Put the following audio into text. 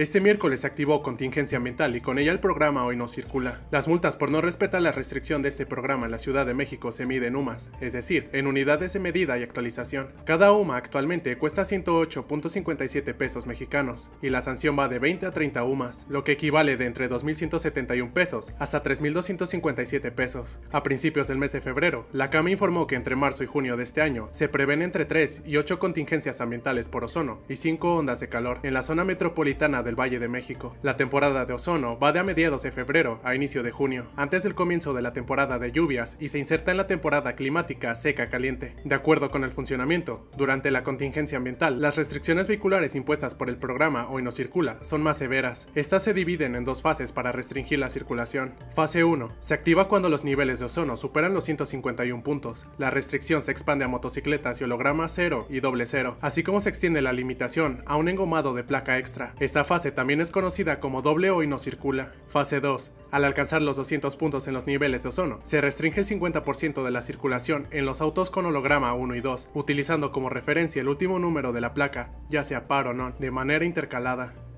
Este miércoles activó contingencia ambiental y con ella el programa Hoy no circula. Las multas por no respetar la restricción de este programa en la Ciudad de México se miden en UMAS, es decir, en unidades de medida y actualización. Cada UMA actualmente cuesta 108.57 pesos mexicanos y la sanción va de 20 a 30 UMAS, lo que equivale de entre 2.171 pesos hasta 3.257 pesos. A principios del mes de febrero, la CAME informó que entre marzo y junio de este año se prevén entre 3 y 8 contingencias ambientales por ozono y 5 ondas de calor en la zona metropolitana de Valle de México. La temporada de ozono va de a mediados de febrero a inicio de junio, antes del comienzo de la temporada de lluvias y se inserta en la temporada climática seca-caliente. De acuerdo con el funcionamiento, durante la contingencia ambiental, las restricciones vehiculares impuestas por el programa Hoy no circula son más severas. Estas se dividen en dos fases para restringir la circulación. Fase 1. Se activa cuando los niveles de ozono superan los 151 puntos. La restricción se expande a motocicletas y hologramas 0 y doble 0, así como se extiende la limitación a un engomado de placa extra. Esta fase fase también es conocida como doble o no circula. Fase 2. Al alcanzar los 200 puntos en los niveles de ozono, se restringe el 50% de la circulación en los autos con holograma 1 y 2, utilizando como referencia el último número de la placa, ya sea par o no de manera intercalada.